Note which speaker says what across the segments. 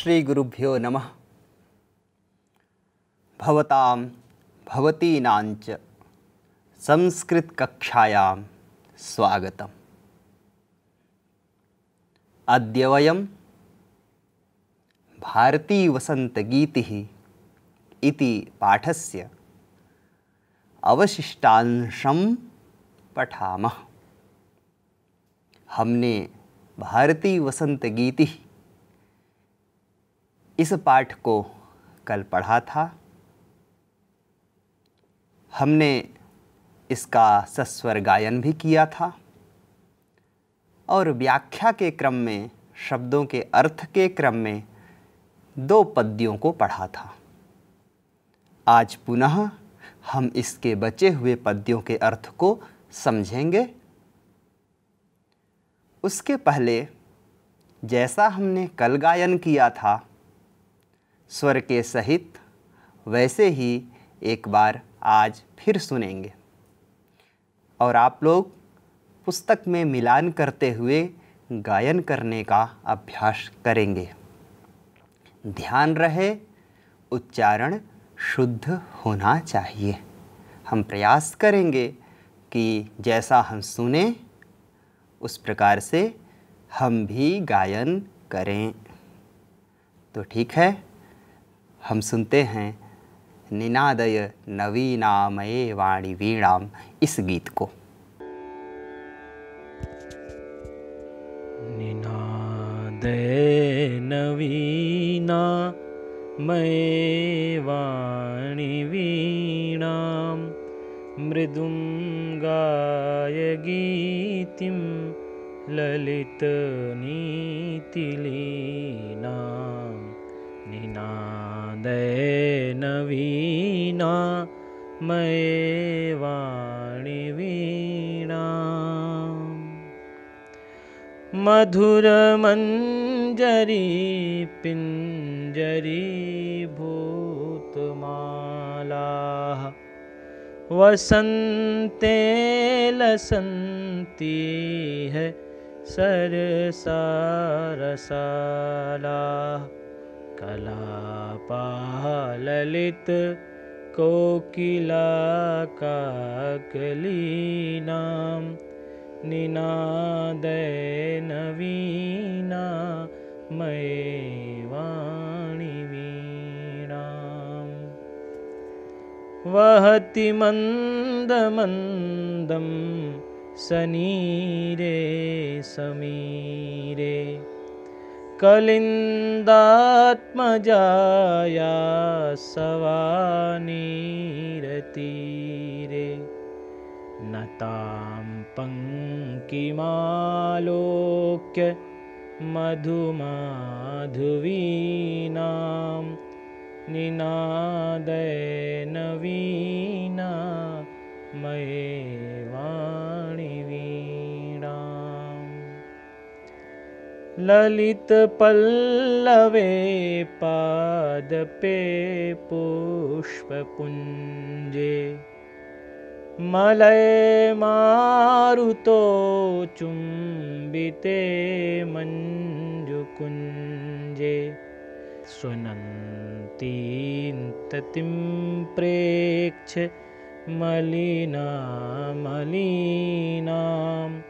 Speaker 1: श्रीगुरुभ्यो नमः भवतां भवतीनाञ्च संस्कृतकक्षायां स्वागतम् अद्य वयं भारतीवसन्तगीतिः इति पाठस्य अवशिष्टांशं पठामः हमने भारतीय वसंत गीति इस पाठ को कल पढ़ा था हमने इसका सस्वर गायन भी किया था और व्याख्या के क्रम में शब्दों के अर्थ के क्रम में दो पद्यों को पढ़ा था आज पुनः हम इसके बचे हुए पद्यों के अर्थ को समझेंगे उसके पहले जैसा हमने कल गायन किया था स्वर के सहित वैसे ही एक बार आज फिर सुनेंगे और आप लोग पुस्तक में मिलान करते हुए गायन करने का अभ्यास करेंगे ध्यान रहे उच्चारण शुद्ध होना चाहिए हम प्रयास करेंगे कि जैसा हम सुने उस प्रकार से हम भी गायन करें तो ठीक है हम सुनते हैं निनादय नवीनामय वाणी वीणाम इस गीत
Speaker 2: को निनादय नवीना मये वाणी वीणा मृदुं गाय ललित नीतिलीना निनादयनवीना मये वीणा मधुरमञ्जरी पिञ्जरीभूतमालाः वसन्ते लसन्ति है सरसारसला कलापालितकोकिलाकलीनां निनादयनवीणा मये वाणिवीणां वहति मन्दमन्दं सनीरे समीरे कलिन्दात्मजाया सवानीरतीरे रे नतां पङ्किमालोक्य मधुमाधुवीनां निनादयनवीना मये ललितपल्लवे पादपे पुष्पपुञ्जे मारुतो चुम्बिते मञ्जुकुञ्जे मलिना प्रेक्षमलिनामलिनाम्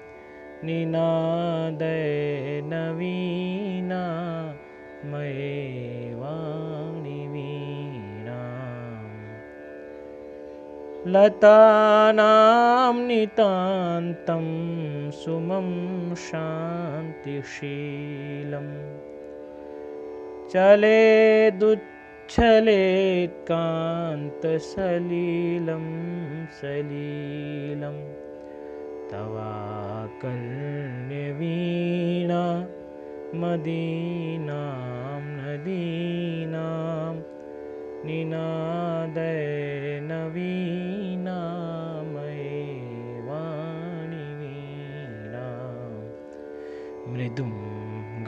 Speaker 2: निनादय नवीना मयवाणीवीणा लतानां नितान्तं सुमं शान्तिशीलं कांत कान्तसलिलं सलिलं तवा कन्यवीणा मदीनां नदीनां निनादय नवीनामयी वाणी वीणां मृदुं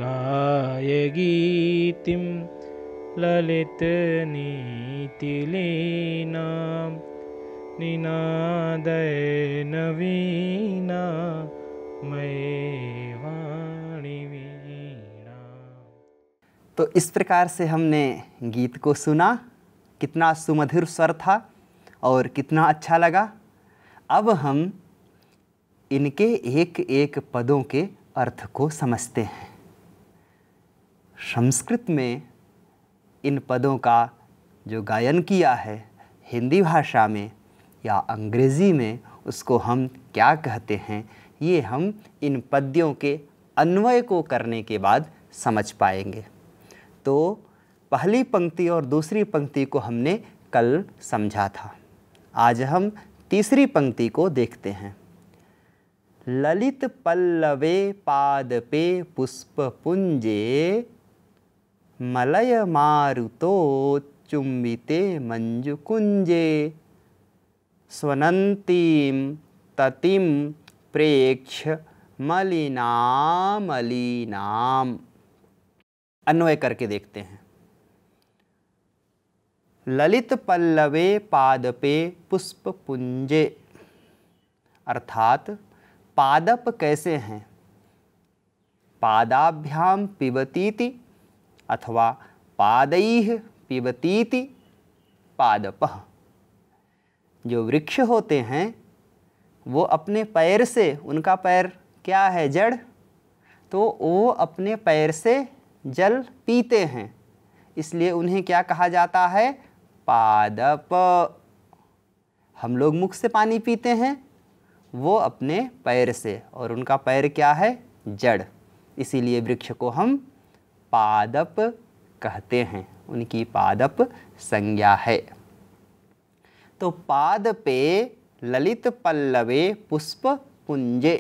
Speaker 2: गायगीतिं ललितनीतिलीना निनादय नवीना
Speaker 1: तो इस प्रकार से हमने गीत को सुना कितना सुमधुर स्वर था और कितना अच्छा लगा अब हम इनके एक एक पदों के अर्थ को समझते हैं संस्कृत में इन पदों का जो गायन किया है हिंदी भाषा में या अंग्रेज़ी में उसको हम क्या कहते हैं ये हम इन पद्यों के अन्वय को करने के बाद समझ पाएंगे तो पहली पंक्ति और दूसरी पंक्ति को हमने कल समझा था आज हम तीसरी पंक्ति को देखते हैं ललित पल्लवे पाद पे पुष्प पुंजे मलय मारुतो चुंबिते मंजुकुंजे स्वनंतीम ततिम प्रेक्ष मलिनाम मलिनाम अन्वय करके देखते हैं ललित पल्लवे पादपे पुष्प पुंजे अर्थात पादप कैसे हैं पादाभ्याम पिबतीति अथवा पादई पिबतीति पादप जो वृक्ष होते हैं वो अपने पैर से उनका पैर क्या है जड़ तो वो अपने पैर से जल पीते हैं इसलिए उन्हें क्या कहा जाता है पादप हम लोग मुख से पानी पीते हैं वो अपने पैर से और उनका पैर क्या है जड़ इसीलिए वृक्ष को हम पादप कहते हैं उनकी पादप संज्ञा है तो पाद पे ललित पल्लवे पुष्प पुंजे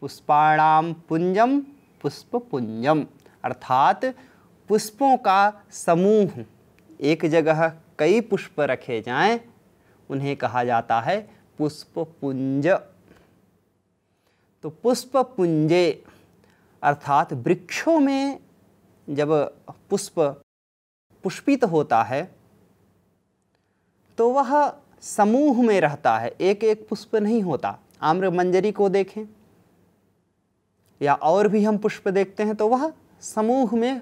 Speaker 1: पुष्पाणाम पुंजम पुष्प पुंजम अर्थात पुष्पों का समूह एक जगह कई पुष्प रखे जाएं उन्हें कहा जाता है पुष्प पुंज तो पुष्प पुंजे अर्थात वृक्षों में जब पुष्प पुष्पित होता है तो वह समूह में रहता है एक एक पुष्प नहीं होता आम्र मंजरी को देखें या और भी हम पुष्प देखते हैं तो वह समूह में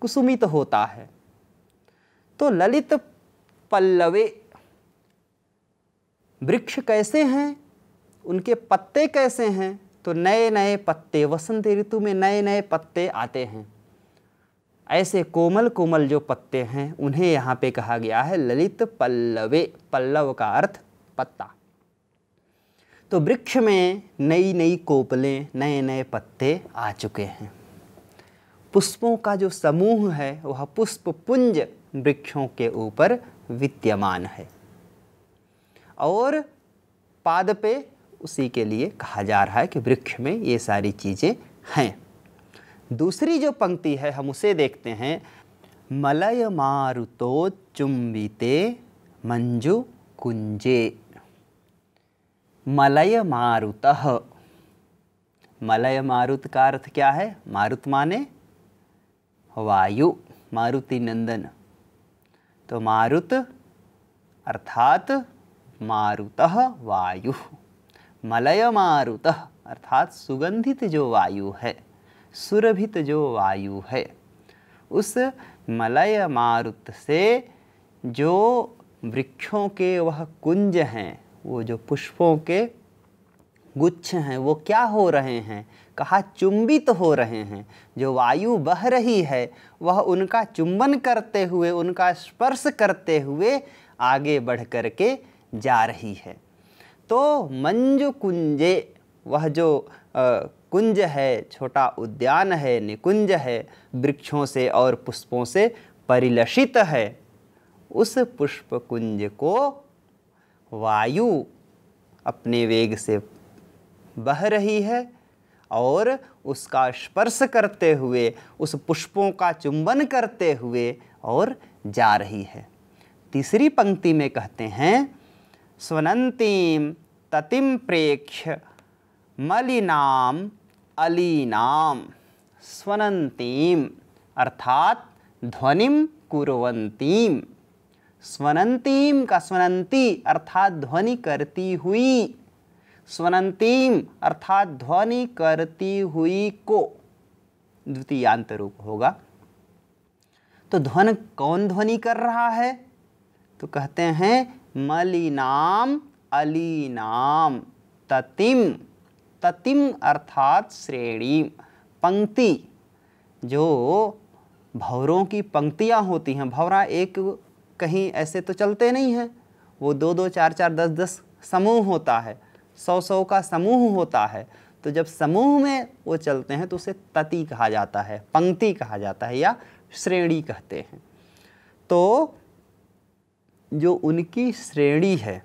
Speaker 1: कुसुमित तो होता है तो ललित पल्लवे वृक्ष कैसे हैं उनके पत्ते कैसे हैं तो नए नए पत्ते वसंत ऋतु में नए नए पत्ते आते हैं ऐसे कोमल कोमल जो पत्ते हैं उन्हें यहाँ पे कहा गया है ललित पल्लवे पल्लव का अर्थ पत्ता तो वृक्ष में नई नई कोपलें नए नए पत्ते आ चुके हैं पुष्पों का जो समूह है वह पुष्प पुंज वृक्षों के ऊपर विद्यमान है और पाद पे उसी के लिए कहा जा रहा है कि वृक्ष में ये सारी चीज़ें हैं दूसरी जो पंक्ति है हम उसे देखते हैं मलय मारुतो चुंबिते मंजु कुंजे मलय मारुत मलय मारुत का अर्थ क्या है मारुत माने वायु मारुति नंदन तो मारुत अर्थात मारुत वायु मलय मारुत अर्थात सुगंधित जो वायु है सुरभित जो वायु है उस मलय मारुत से जो वृक्षों के वह कुंज हैं वो जो पुष्पों के गुच्छ हैं वो क्या हो रहे हैं कहा चुंबित तो हो रहे हैं जो वायु बह रही है वह उनका चुंबन करते हुए उनका स्पर्श करते हुए आगे बढ़ कर के जा रही है तो मंजु कुंजे वह जो कुंज है छोटा उद्यान है निकुंज है वृक्षों से और पुष्पों से परिलषित है उस पुष्प कुंज को वायु अपने वेग से बह रही है और उसका स्पर्श करते हुए उस पुष्पों का चुंबन करते हुए और जा रही है तीसरी पंक्ति में कहते हैं स्वनंतिम ततिम प्रेक्ष मलिनाम अलीनाम स्वनंतीम अर्थात ध्वनिम कुरवंतीम स्वनंतीम का स्वनंती अर्थात ध्वनि करती हुई स्वनंतीम अर्थात ध्वनि करती हुई को द्वितीयांत रूप होगा तो ध्वन कौन ध्वनि कर रहा है तो कहते हैं मलिनाम अलीनाम ततिम ततिम अर्थात श्रेणी पंक्ति जो भवरों की पंक्तियाँ होती हैं भवरा एक कहीं ऐसे तो चलते नहीं हैं वो दो दो चार चार दस दस समूह होता है सौ सौ का समूह होता है तो जब समूह में वो चलते हैं तो उसे तति कहा जाता है पंक्ति कहा जाता है या श्रेणी कहते हैं तो जो उनकी श्रेणी है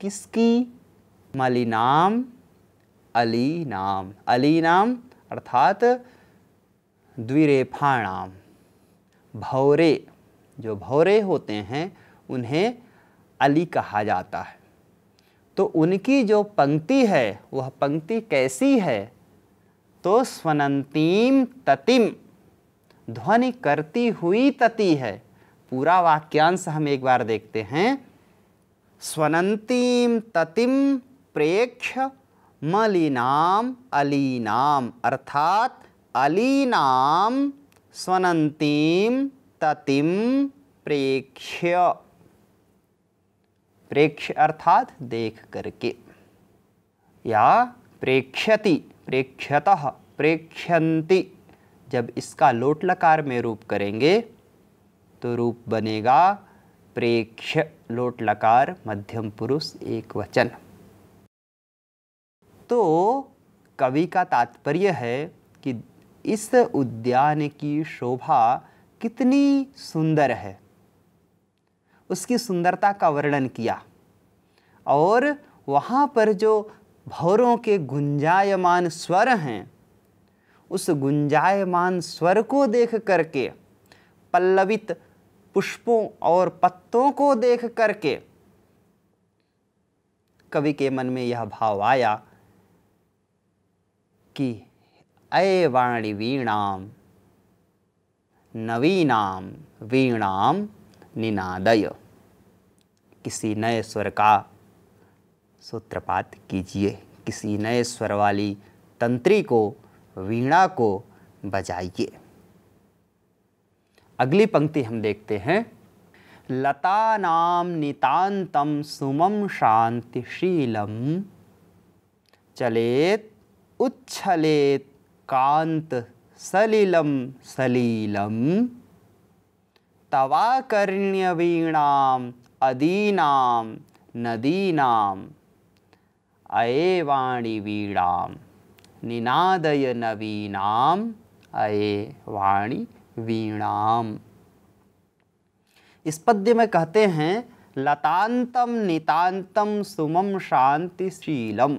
Speaker 1: किसकी मलिनाम अली नाम अली नाम अर्थात द्विरेफाणाम भौरे जो भौरे होते हैं उन्हें अली कहा जाता है तो उनकी जो पंक्ति है वह पंक्ति कैसी है तो स्वनंतीम ततिम ध्वनि करती हुई तति है पूरा वाक्यांश हम एक बार देखते हैं स्वनंतीम ततिम प्रेक्ष मलिनाम अलीनाम अर्थात अलीनाम स्वनंतीम ततिम प्रेक्ष्य प्रेक्ष अर्थात देख करके या प्रेक्ष्यति प्रेक्षत प्रेक्षति जब इसका लोट लकार में रूप करेंगे तो रूप बनेगा प्रेक्ष लोट लकार मध्यम पुरुष एक वचन तो कवि का तात्पर्य है कि इस उद्यान की शोभा कितनी सुंदर है उसकी सुंदरता का वर्णन किया और वहाँ पर जो भौरों के गुंजायमान स्वर हैं उस गुंजायमान स्वर को देख करके पल्लवित पुष्पों और पत्तों को देख करके कवि के मन में यह भाव आया कि अय वीणा नवीनाम वीणाम निनादय किसी नए स्वर का सूत्रपात कीजिए किसी नए स्वर वाली तंत्री को वीणा को बजाइए अगली पंक्ति हम देखते हैं लता नाम नितांतम सुमम शांतिशीलम चलेत उच्छलेत कांत सलिलम सलीलम तवाकर्ण्यवीणाम अदीनाम नदीनाम अये वाणी वीणाम निनादय नवीनाम अये वाणी वीणाम इस पद्य में कहते हैं लतांतम नितांतम सुमम शांतिशीलम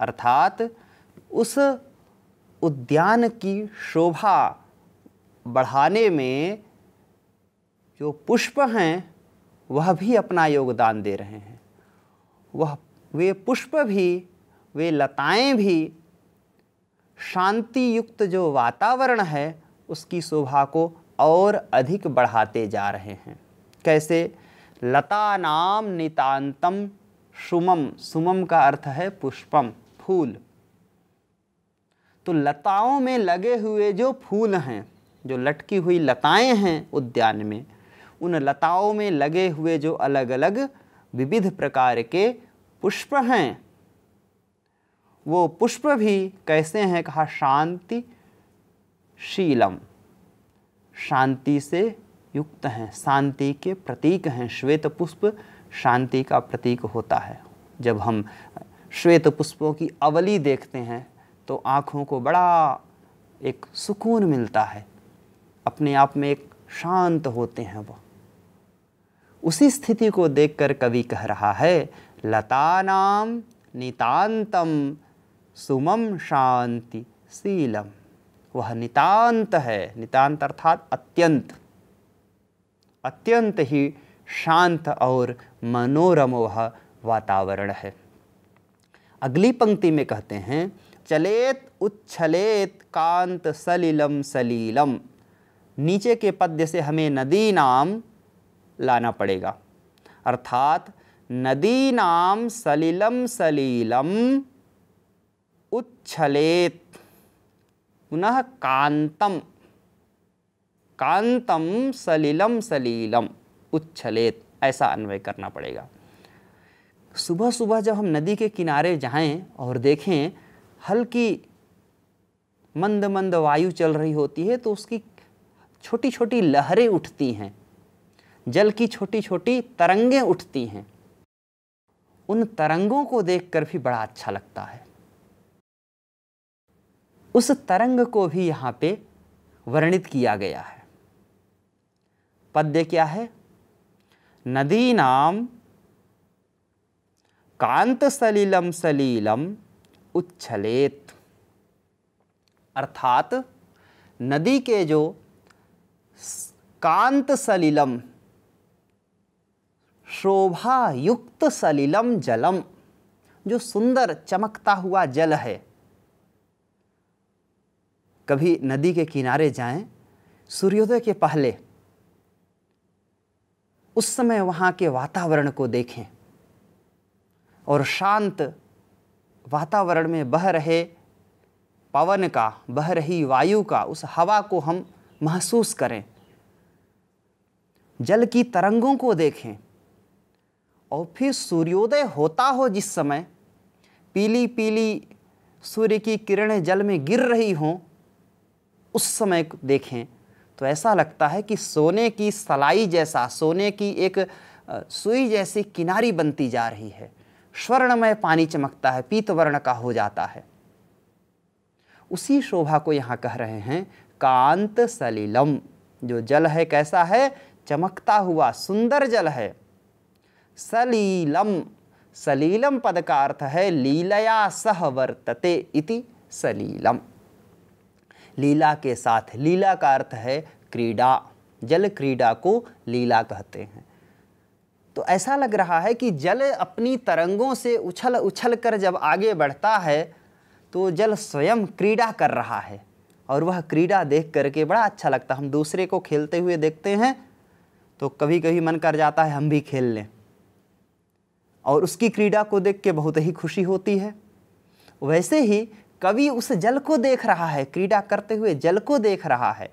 Speaker 1: अर्थात उस उद्यान की शोभा बढ़ाने में जो पुष्प हैं वह भी अपना योगदान दे रहे हैं वह वे पुष्प भी वे लताएं भी शांति युक्त जो वातावरण है उसकी शोभा को और अधिक बढ़ाते जा रहे हैं कैसे लता नाम नितांतम सुमम सुमम का अर्थ है पुष्पम फूल तो लताओं में लगे हुए जो फूल हैं जो लटकी हुई लताएं हैं उद्यान में उन लताओं में लगे हुए जो अलग अलग विविध प्रकार के पुष्प हैं वो पुष्प भी कैसे हैं कहा शांति शीलम शांति से युक्त हैं शांति के प्रतीक हैं श्वेत पुष्प शांति का प्रतीक होता है जब हम श्वेत पुष्पों की अवली देखते हैं तो आँखों को बड़ा एक सुकून मिलता है अपने आप में एक शांत होते हैं वो उसी स्थिति को देखकर कवि कह रहा है लता नाम नितांतम सुमम शांति सीलम वह नितांत है नितांत अर्थात अत्यंत अत्यंत ही शांत और मनोरम वह वातावरण है अगली पंक्ति में कहते हैं चलेत उच्छलेत कांत सलिलम सलीलम नीचे के पद्य से हमें नदी नाम लाना पड़ेगा अर्थात नदी नाम सलिलम सलीलम उच्छलेत पुनः कांतम कांतम सलिलम सलीलम उच्छलेत ऐसा अन्वय करना पड़ेगा सुबह सुबह जब हम नदी के किनारे जाएं और देखें हल्की मंद मंद वायु चल रही होती है तो उसकी छोटी छोटी लहरें उठती हैं जल की छोटी छोटी तरंगें उठती हैं उन तरंगों को देखकर भी बड़ा अच्छा लगता है उस तरंग को भी यहाँ पे वर्णित किया गया है पद्य क्या है नदी नाम कांत सलीलम सलीलम उच्छलेत अर्थात नदी के जो कांत सलीलम शोभा युक्त सलीलम जलम जो सुंदर चमकता हुआ जल है कभी नदी के किनारे जाएं सूर्योदय के पहले उस समय वहाँ के वातावरण को देखें और शांत वातावरण में बह रहे पवन का बह रही वायु का उस हवा को हम महसूस करें जल की तरंगों को देखें और फिर सूर्योदय होता हो जिस समय पीली पीली सूर्य की किरणें जल में गिर रही हों उस समय देखें तो ऐसा लगता है कि सोने की सलाई जैसा सोने की एक सुई जैसी किनारी बनती जा रही है स्वर्णमय पानी चमकता है पीत वर्ण का हो जाता है उसी शोभा को यहाँ कह रहे हैं कांत सलीलम जो जल है कैसा है चमकता हुआ सुंदर जल है सलीलम सलीलम पद का अर्थ है लीलया सह वर्तते इति सलीलम लीला के साथ लीला का अर्थ है क्रीड़ा जल क्रीड़ा को लीला कहते हैं तो ऐसा लग रहा है कि जल अपनी तरंगों से उछल उछल कर जब आगे बढ़ता है तो जल स्वयं क्रीड़ा कर रहा है और वह क्रीड़ा देख करके बड़ा अच्छा लगता है हम दूसरे को खेलते हुए देखते हैं तो कभी कभी मन कर जाता है हम भी खेल लें और उसकी क्रीड़ा को देख के बहुत ही खुशी होती है वैसे ही कवि उस जल को देख रहा है क्रीड़ा करते हुए जल को देख रहा है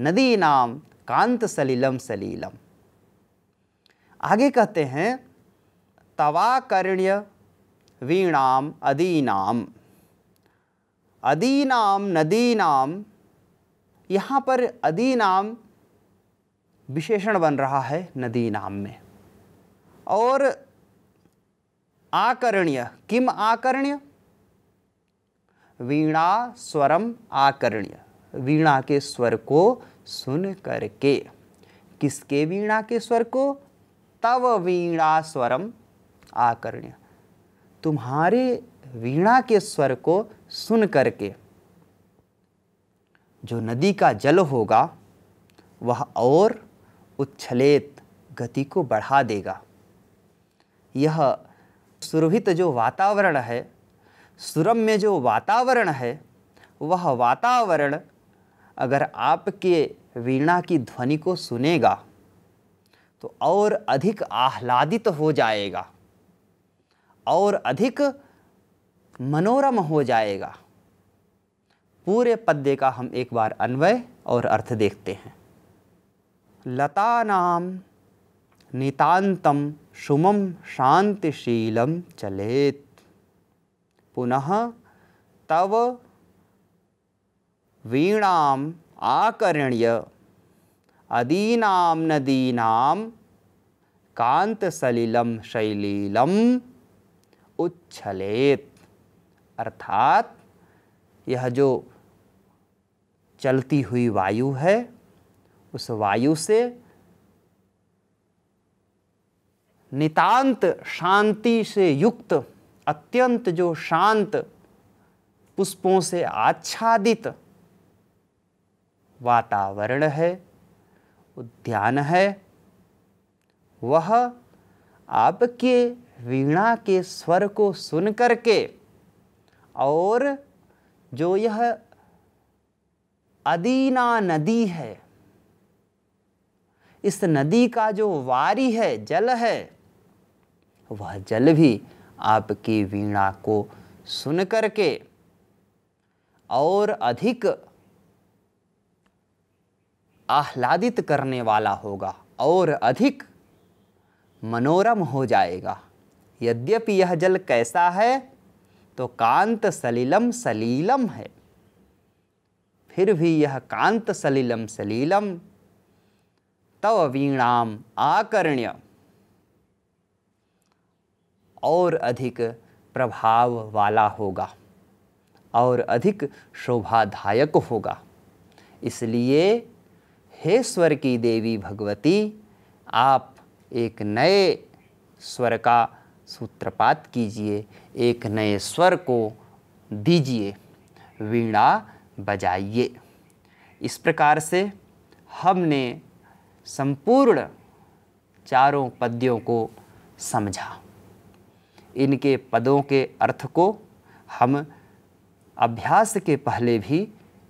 Speaker 1: नदी नाम कांत सलीलम सलीलम आगे कहते हैं तवाकर्ण्य वीणाम अदीनाम अदीनाम नदीनाम यहाँ पर अदीनाम विशेषण बन रहा है नदी नाम में और आकरणीय किम आकरण्य वीणा स्वरम आकरणीय वीणा के स्वर को सुन करके किसके वीणा के स्वर को तव वीणा स्वरम आकर्ण्य तुम्हारे वीणा के स्वर को सुन करके जो नदी का जल होगा वह और उच्छलित गति को बढ़ा देगा यह सुरभित जो वातावरण है सुरम्य जो वातावरण है वह वातावरण अगर आपके वीणा की ध्वनि को सुनेगा तो और अधिक आह्लादित हो जाएगा और अधिक मनोरम हो जाएगा पूरे पद्य का हम एक बार अन्वय और अर्थ देखते हैं लता नाम नितांतम शुमम शांतिशीलम चलेत पुनः तव वीणाम आकर्ण्य अदीनाम नदीनाम कांत सलिलम शैलीलम उच्छलेत अर्थात यह जो चलती हुई वायु है उस वायु से नितांत शांति से युक्त अत्यंत जो शांत पुष्पों से आच्छादित वातावरण है उद्यान है वह आपके वीणा के स्वर को सुन करके और जो यह अदीना नदी है इस नदी का जो वारी है जल है वह जल भी आपकी वीणा को सुन करके और अधिक आह्लादित करने वाला होगा और अधिक मनोरम हो जाएगा यद्यपि यह जल कैसा है तो कांत सलीलम सलीलम है फिर भी यह कांत सलीलम सलीलम तव वीणाम आकर्ण्य और अधिक प्रभाव वाला होगा और अधिक शोभादायक होगा इसलिए हे स्वर की देवी भगवती आप एक नए स्वर का सूत्रपात कीजिए एक नए स्वर को दीजिए वीणा बजाइए इस प्रकार से हमने संपूर्ण चारों पद्यों को समझा इनके पदों के अर्थ को हम अभ्यास के पहले भी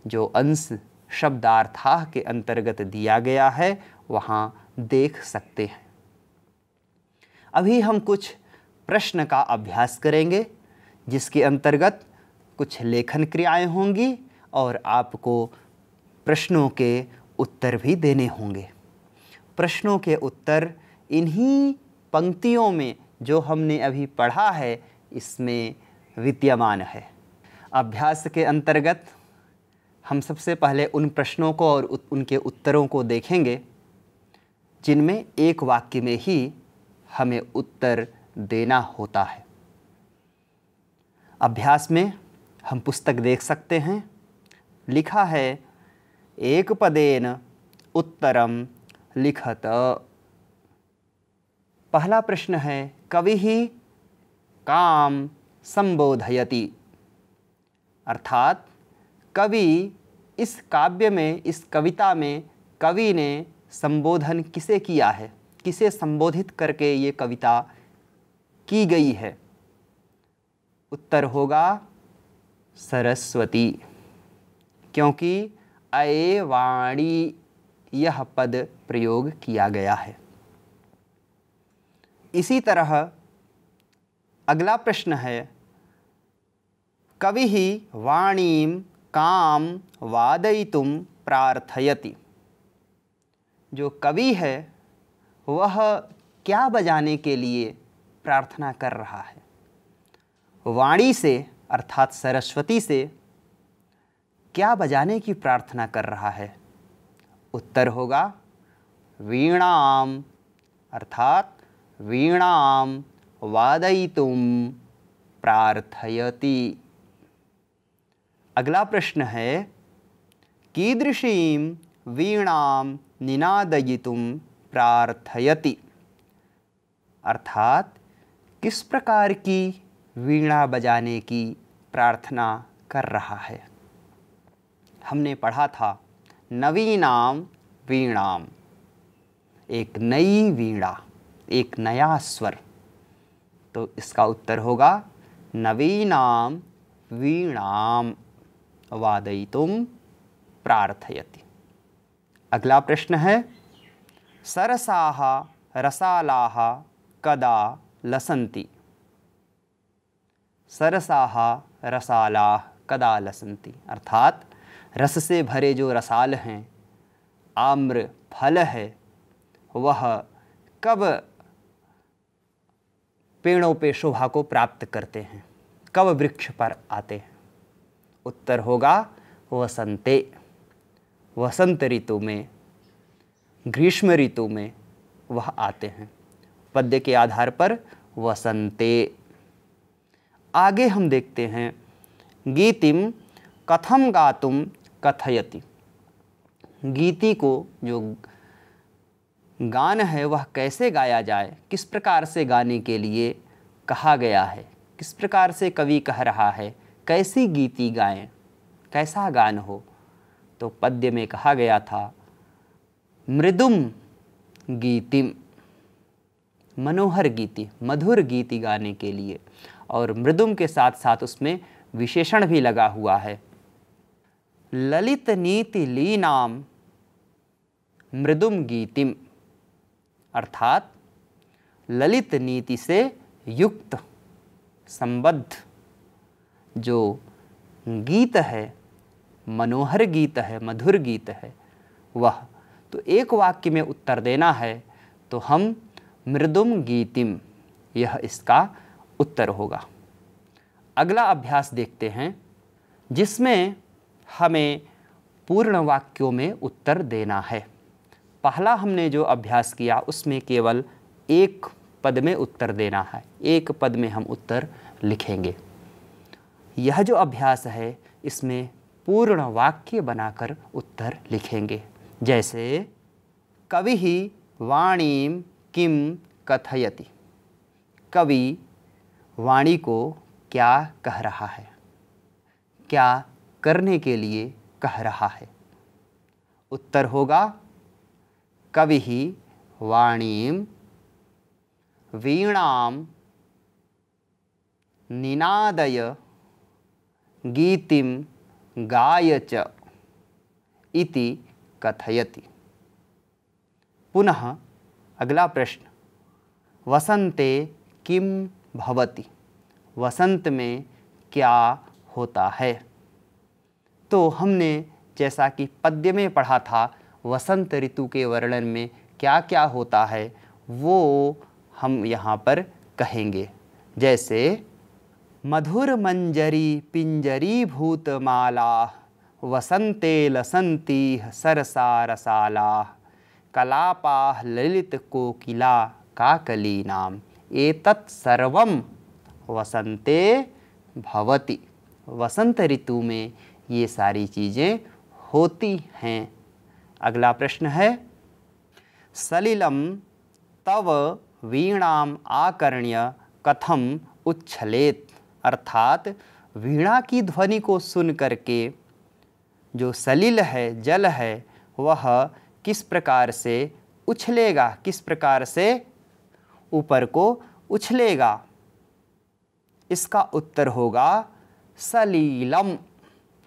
Speaker 1: जो अंश शब्दार्थाह के अंतर्गत दिया गया है वहाँ देख सकते हैं अभी हम कुछ प्रश्न का अभ्यास करेंगे जिसके अंतर्गत कुछ लेखन क्रियाएं होंगी और आपको प्रश्नों के उत्तर भी देने होंगे प्रश्नों के उत्तर इन्हीं पंक्तियों में जो हमने अभी पढ़ा है इसमें विद्यमान है अभ्यास के अंतर्गत हम सबसे पहले उन प्रश्नों को और उनके उत्तरों को देखेंगे जिनमें एक वाक्य में ही हमें उत्तर देना होता है अभ्यास में हम पुस्तक देख सकते हैं लिखा है एक पदेन उत्तरम लिखत पहला प्रश्न है कवि ही काम संबोधयति अर्थात कवि इस काव्य में इस कविता में कवि ने संबोधन किसे किया है किसे संबोधित करके ये कविता की गई है उत्तर होगा सरस्वती क्योंकि अये वाणी यह पद प्रयोग किया गया है इसी तरह अगला प्रश्न है कवि ही वाणीम काम वादयितुम प्रार्थयति जो कवि है वह क्या बजाने के लिए प्रार्थना कर रहा है वाणी से अर्थात सरस्वती से क्या बजाने की प्रार्थना कर रहा है उत्तर होगा वीणाम अर्थात वीणाम वादयितुम प्रार्थयति अगला प्रश्न है कीदृशी वीणा निनादयितुं प्रार्थयति अर्थात किस प्रकार की वीणा बजाने की प्रार्थना कर रहा है हमने पढ़ा था नवीनाम वीणाम एक नई वीणा एक नया स्वर तो इसका उत्तर होगा नवीनाम वीणाम वादयितुम प्रार्थयति अगला प्रश्न है सरसा रसाला कदा लसंती सरसा रसाला कदा लसंती अर्थात रस से भरे जो रसाल हैं आम्र फल है वह कब पेड़ों पे शोभा को प्राप्त करते हैं कब वृक्ष पर आते हैं उत्तर होगा वसंते वसंत ऋतु में ग्रीष्म ऋतु में वह आते हैं पद्य के आधार पर वसंते आगे हम देखते हैं गीतिम कथम गातुम कथयति गीति को जो गान है वह कैसे गाया जाए किस प्रकार से गाने के लिए कहा गया है किस प्रकार से कवि कह रहा है कैसी गीति गाएं कैसा गान हो तो पद्य में कहा गया था मृदुम गीतिम मनोहर गीति मधुर गीति गाने के लिए और मृदुम के साथ साथ उसमें विशेषण भी लगा हुआ है ललित नीति ली नाम मृदुम गीतिम अर्थात ललित नीति से युक्त संबद्ध जो गीत है मनोहर गीत है मधुर गीत है वह तो एक वाक्य में उत्तर देना है तो हम मृदुम गीतिम यह इसका उत्तर होगा अगला अभ्यास देखते हैं जिसमें हमें पूर्ण वाक्यों में उत्तर देना है पहला हमने जो अभ्यास किया उसमें केवल एक पद में उत्तर देना है एक पद में हम उत्तर लिखेंगे यह जो अभ्यास है इसमें पूर्ण वाक्य बनाकर उत्तर लिखेंगे जैसे कवि ही वाणीम किम कथयति कवि वाणी को क्या कह रहा है क्या करने के लिए कह रहा है उत्तर होगा कवि ही वाणीम वीणाम निनादय गीतिम गाय च कथयति पुनः अगला प्रश्न वसंते किम भवति वसंत में क्या होता है तो हमने जैसा कि पद्य में पढ़ा था वसंत ऋतु के वर्णन में क्या क्या होता है वो हम यहाँ पर कहेंगे जैसे मधुर मंजरी पिंजरी भूतमाला वसंते लसंती सरसा रसाला कलापा ललित कोकिला नाम एतत् सर्वम वसंते भवति वसंत ऋतु में ये सारी चीज़ें होती हैं अगला प्रश्न है सलिलम तव वीणाम आकर्ण्य कथम उच्छलेत अर्थात वीणा की ध्वनि को सुन करके जो सलिल है जल है वह किस प्रकार से उछलेगा किस प्रकार से ऊपर को उछलेगा इसका उत्तर होगा सलीलम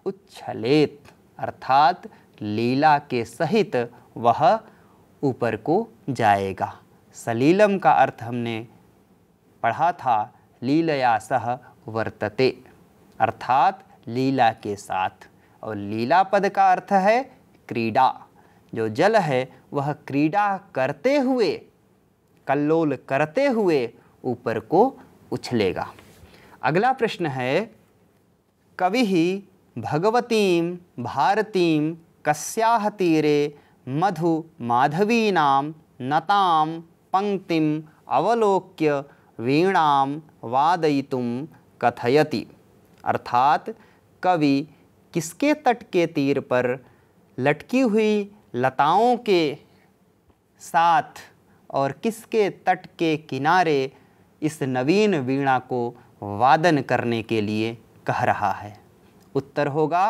Speaker 1: उच्छलेत अर्थात लीला के सहित वह ऊपर को जाएगा सलीलम का अर्थ हमने पढ़ा था लीलया सह वर्तते अर्थात लीला के साथ और लीला पद का अर्थ है क्रीड़ा जो जल है वह क्रीड़ा करते हुए कल्लोल करते हुए ऊपर को उछलेगा अगला प्रश्न है कवि ही भगवतीम भारतीम कस्याह तीरे मधु माधवीनाम नताम पंक्तिम अवलोक्य वीणाम वादयितुम कथयति अर्थात कवि किसके तट के तीर पर लटकी हुई लताओं के साथ और किसके तट के किनारे इस नवीन वीणा को वादन करने के लिए कह रहा है उत्तर होगा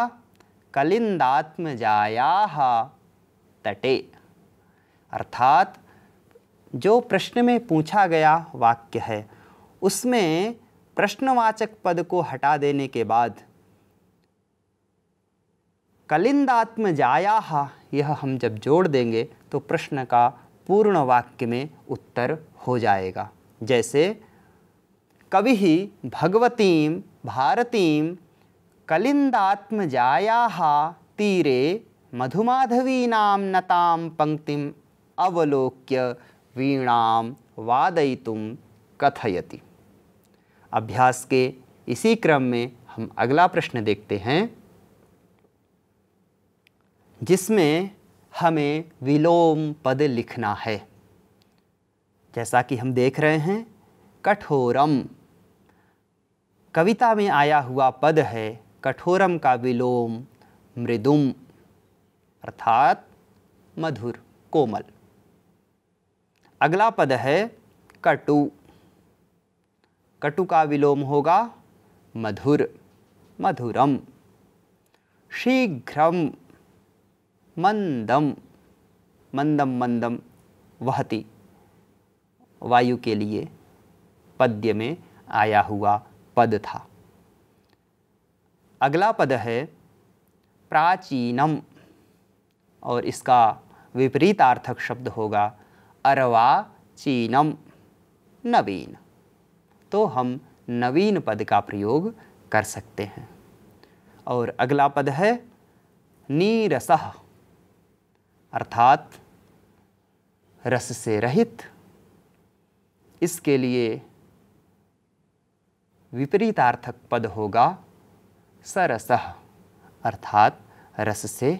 Speaker 1: कलिंदात्मजाया तटे अर्थात जो प्रश्न में पूछा गया वाक्य है उसमें प्रश्नवाचक पद को हटा देने के बाद कलिंदात्म जाया यह हम जब जोड़ देंगे तो प्रश्न का पूर्ण वाक्य में उत्तर हो जाएगा जैसे कवि ही भगवतीम भारतीम कलिंदात्म जाया तीरे नाम नताम पंक्तिम अवलोक्य वीणाम वादयितुम कथयति अभ्यास के इसी क्रम में हम अगला प्रश्न देखते हैं जिसमें हमें विलोम पद लिखना है जैसा कि हम देख रहे हैं कठोरम कविता में आया हुआ पद है कठोरम का विलोम मृदुम अर्थात मधुर कोमल अगला पद है कटु कटु का विलोम होगा मधुर मधुरम शीघ्रम मंदम मंदम मंदम वहती वायु के लिए पद्य में आया हुआ पद था अगला पद है प्राचीनम और इसका विपरीतार्थक शब्द होगा अरवाचीनम नवीन तो हम नवीन पद का प्रयोग कर सकते हैं और अगला पद है नीरस अर्थात रस से रहित इसके लिए विपरीतार्थक पद होगा सरस अर्थात रस से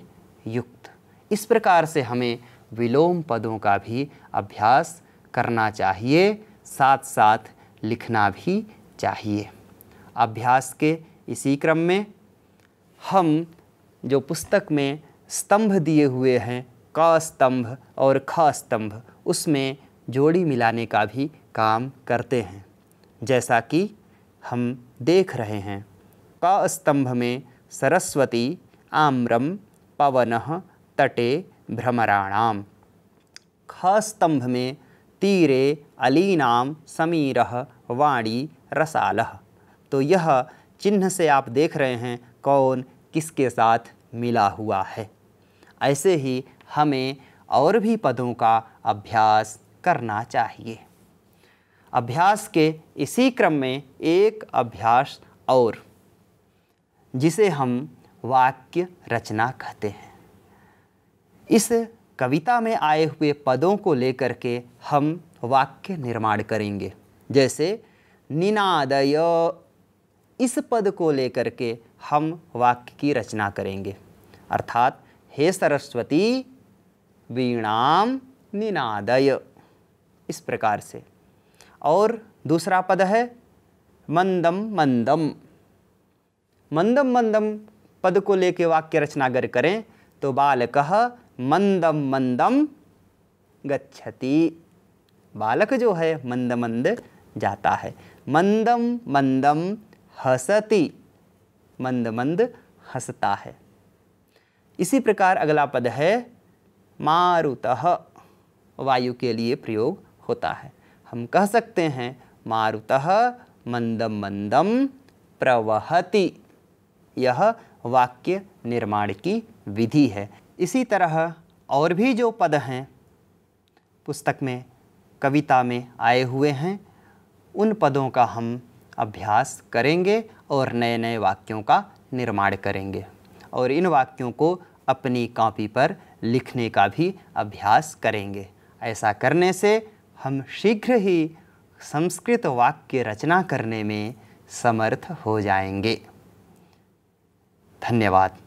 Speaker 1: युक्त इस प्रकार से हमें विलोम पदों का भी अभ्यास करना चाहिए साथ साथ लिखना भी चाहिए अभ्यास के इसी क्रम में हम जो पुस्तक में स्तंभ दिए हुए हैं क स्तंभ और ख स्तंभ उसमें जोड़ी मिलाने का भी काम करते हैं जैसा कि हम देख रहे हैं क स्तंभ में सरस्वती आम्रम पवन तटे भ्रमराणाम ख स्तंभ में तीरे अलीनाम समीरह वाणी रसालह तो यह चिन्ह से आप देख रहे हैं कौन किसके साथ मिला हुआ है ऐसे ही हमें और भी पदों का अभ्यास करना चाहिए अभ्यास के इसी क्रम में एक अभ्यास और जिसे हम वाक्य रचना कहते हैं इस कविता में आए हुए पदों को लेकर के हम वाक्य निर्माण करेंगे जैसे निनादय इस पद को लेकर के हम वाक्य की रचना करेंगे अर्थात हे सरस्वती वीणाम निनादय इस प्रकार से और दूसरा पद है मंदम मंदम मंदम मंदम पद को लेकर वाक्य रचना अगर करें तो बालक मंदम मंदम गच्छति बालक जो है मंद मंद जाता है मंदम मंदम हसती मंद मंद हंसता है इसी प्रकार अगला पद है मारुत वायु के लिए प्रयोग होता है हम कह सकते हैं मारुत मंदम मंदम प्रवहति यह वाक्य निर्माण की विधि है इसी तरह और भी जो पद हैं पुस्तक में कविता में आए हुए हैं उन पदों का हम अभ्यास करेंगे और नए नए वाक्यों का निर्माण करेंगे और इन वाक्यों को अपनी कॉपी पर लिखने का भी अभ्यास करेंगे ऐसा करने से हम शीघ्र ही संस्कृत वाक्य रचना करने में समर्थ हो जाएंगे धन्यवाद